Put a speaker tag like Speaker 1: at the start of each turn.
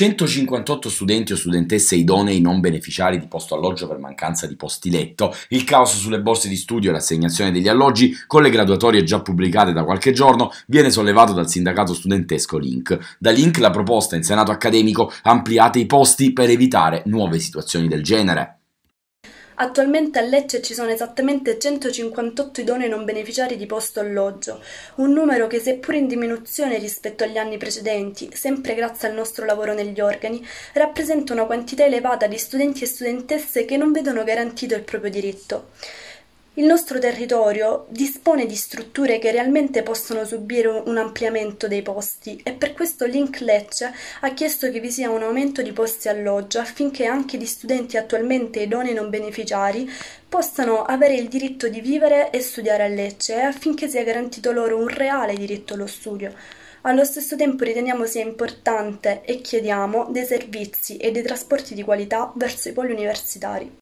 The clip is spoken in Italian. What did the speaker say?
Speaker 1: 158 studenti o studentesse idonei non beneficiari di posto alloggio per mancanza di posti letto, il caos sulle borse di studio e l'assegnazione degli alloggi con le graduatorie già pubblicate da qualche giorno viene sollevato dal sindacato studentesco Link. Da Link la proposta in Senato accademico ampliate i posti per evitare nuove situazioni del genere.
Speaker 2: Attualmente a Lecce ci sono esattamente 158 idonei non beneficiari di posto alloggio, un numero che seppur in diminuzione rispetto agli anni precedenti, sempre grazie al nostro lavoro negli organi, rappresenta una quantità elevata di studenti e studentesse che non vedono garantito il proprio diritto. Il nostro territorio dispone di strutture che realmente possono subire un ampliamento dei posti e per questo Link Lecce ha chiesto che vi sia un aumento di posti alloggio affinché anche gli studenti attualmente idonei non beneficiari possano avere il diritto di vivere e studiare a Lecce e affinché sia garantito loro un reale diritto allo studio. Allo stesso tempo riteniamo sia importante e chiediamo dei servizi e dei trasporti di qualità verso i poli universitari.